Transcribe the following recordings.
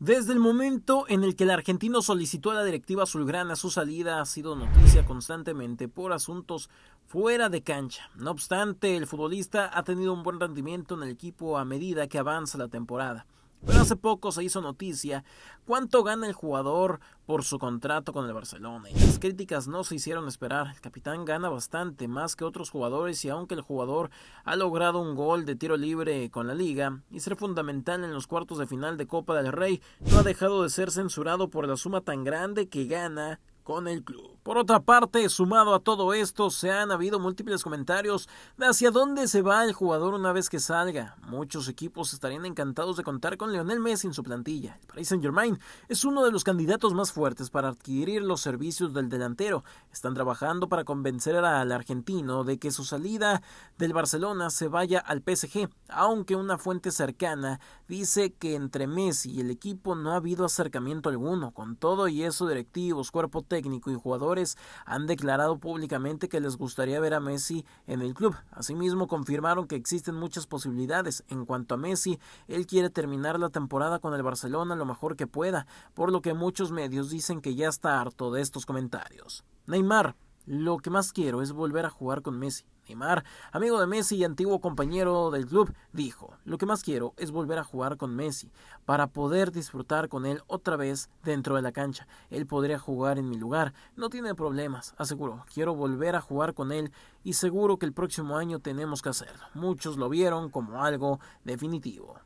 Desde el momento en el que el argentino solicitó a la directiva azulgrana su salida ha sido noticia constantemente por asuntos fuera de cancha. No obstante, el futbolista ha tenido un buen rendimiento en el equipo a medida que avanza la temporada. Pero hace poco se hizo noticia cuánto gana el jugador por su contrato con el Barcelona y las críticas no se hicieron esperar. El capitán gana bastante más que otros jugadores y aunque el jugador ha logrado un gol de tiro libre con la liga y ser fundamental en los cuartos de final de Copa del Rey, no ha dejado de ser censurado por la suma tan grande que gana con el club. Por otra parte, sumado a todo esto, se han habido múltiples comentarios de hacia dónde se va el jugador una vez que salga. Muchos equipos estarían encantados de contar con Lionel Messi en su plantilla. El Paris Saint-Germain es uno de los candidatos más fuertes para adquirir los servicios del delantero. Están trabajando para convencer al argentino de que su salida del Barcelona se vaya al PSG, aunque una fuente cercana dice que entre Messi y el equipo no ha habido acercamiento alguno. Con todo y eso, directivos, cuerpo técnico y jugadores han declarado públicamente que les gustaría ver a Messi en el club. Asimismo, confirmaron que existen muchas posibilidades. En cuanto a Messi, él quiere terminar la temporada con el Barcelona lo mejor que pueda, por lo que muchos medios dicen que ya está harto de estos comentarios. Neymar, lo que más quiero es volver a jugar con Messi amigo de Messi y antiguo compañero del club, dijo, lo que más quiero es volver a jugar con Messi, para poder disfrutar con él otra vez dentro de la cancha. Él podría jugar en mi lugar, no tiene problemas, aseguró, quiero volver a jugar con él y seguro que el próximo año tenemos que hacerlo. Muchos lo vieron como algo definitivo.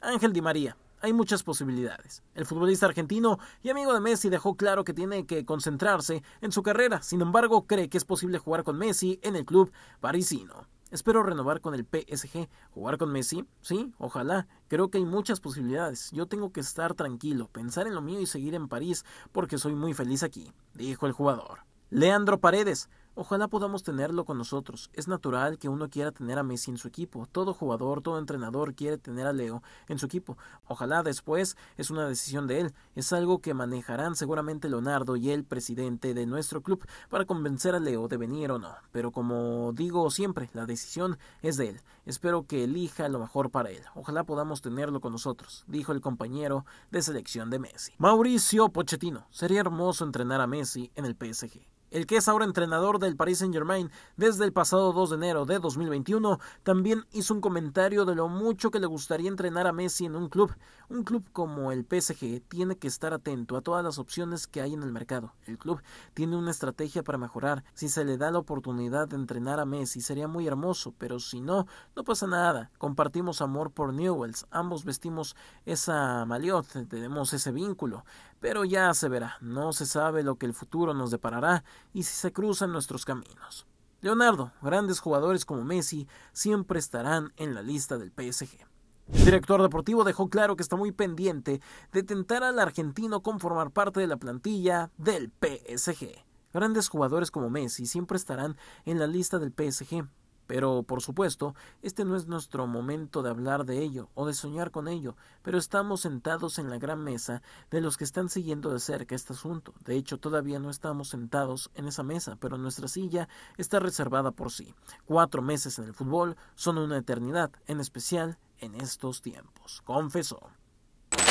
Ángel Di María, hay muchas posibilidades. El futbolista argentino y amigo de Messi dejó claro que tiene que concentrarse en su carrera, sin embargo cree que es posible jugar con Messi en el club parisino. Espero renovar con el PSG, jugar con Messi, sí, ojalá, creo que hay muchas posibilidades, yo tengo que estar tranquilo, pensar en lo mío y seguir en París porque soy muy feliz aquí, dijo el jugador. Leandro Paredes, Ojalá podamos tenerlo con nosotros. Es natural que uno quiera tener a Messi en su equipo. Todo jugador, todo entrenador quiere tener a Leo en su equipo. Ojalá después es una decisión de él. Es algo que manejarán seguramente Leonardo y el presidente de nuestro club para convencer a Leo de venir o no. Pero como digo siempre, la decisión es de él. Espero que elija lo mejor para él. Ojalá podamos tenerlo con nosotros, dijo el compañero de selección de Messi. Mauricio Pochettino. Sería hermoso entrenar a Messi en el PSG el que es ahora entrenador del Paris Saint Germain desde el pasado 2 de enero de 2021, también hizo un comentario de lo mucho que le gustaría entrenar a Messi en un club. Un club como el PSG tiene que estar atento a todas las opciones que hay en el mercado. El club tiene una estrategia para mejorar. Si se le da la oportunidad de entrenar a Messi sería muy hermoso, pero si no, no pasa nada. Compartimos amor por Newells, ambos vestimos esa maliot, tenemos ese vínculo. Pero ya se verá, no se sabe lo que el futuro nos deparará y si se cruzan nuestros caminos. Leonardo, grandes jugadores como Messi siempre estarán en la lista del PSG. El director deportivo dejó claro que está muy pendiente de tentar al argentino con formar parte de la plantilla del PSG. Grandes jugadores como Messi siempre estarán en la lista del PSG, pero, por supuesto, este no es nuestro momento de hablar de ello o de soñar con ello, pero estamos sentados en la gran mesa de los que están siguiendo de cerca este asunto. De hecho, todavía no estamos sentados en esa mesa, pero nuestra silla está reservada por sí. Cuatro meses en el fútbol son una eternidad, en especial en estos tiempos. Confesó.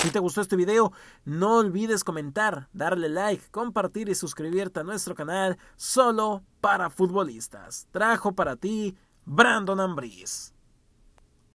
Si te gustó este video, no olvides comentar, darle like, compartir y suscribirte a nuestro canal solo para futbolistas. Trajo para ti Brandon Ambris.